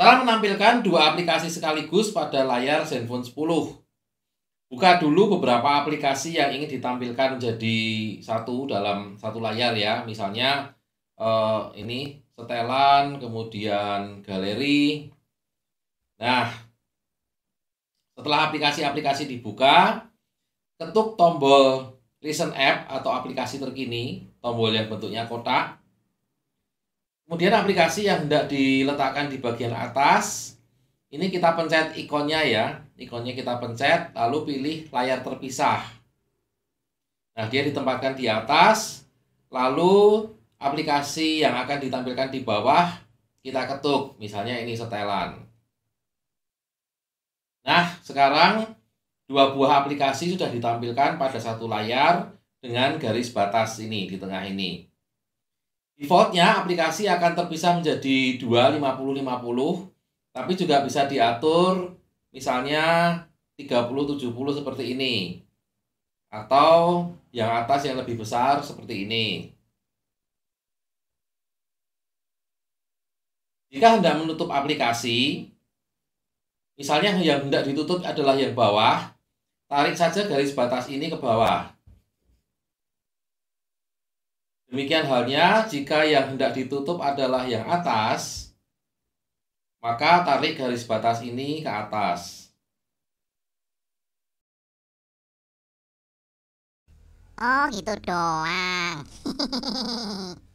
Telah menampilkan dua aplikasi sekaligus pada layar Zenfone 10. Buka dulu beberapa aplikasi yang ingin ditampilkan menjadi satu dalam satu layar ya. Misalnya eh, ini setelan, kemudian galeri. Nah, setelah aplikasi-aplikasi dibuka, ketuk tombol Recent App atau aplikasi terkini, tombol yang bentuknya kotak. Kemudian aplikasi yang tidak diletakkan di bagian atas, ini kita pencet ikonnya ya. Ikonnya kita pencet, lalu pilih layar terpisah. Nah, dia ditempatkan di atas, lalu aplikasi yang akan ditampilkan di bawah, kita ketuk. Misalnya ini setelan. Nah, sekarang dua buah aplikasi sudah ditampilkan pada satu layar dengan garis batas ini di tengah ini. Defaultnya aplikasi akan terpisah menjadi dua 50-50 tapi juga bisa diatur misalnya 30-70 seperti ini atau yang atas yang lebih besar seperti ini. Jika hendak menutup aplikasi, misalnya yang hendak ditutup adalah yang bawah, tarik saja garis batas ini ke bawah. Demikian halnya jika yang hendak ditutup adalah yang atas, maka tarik garis batas ini ke atas. Oh gitu doang.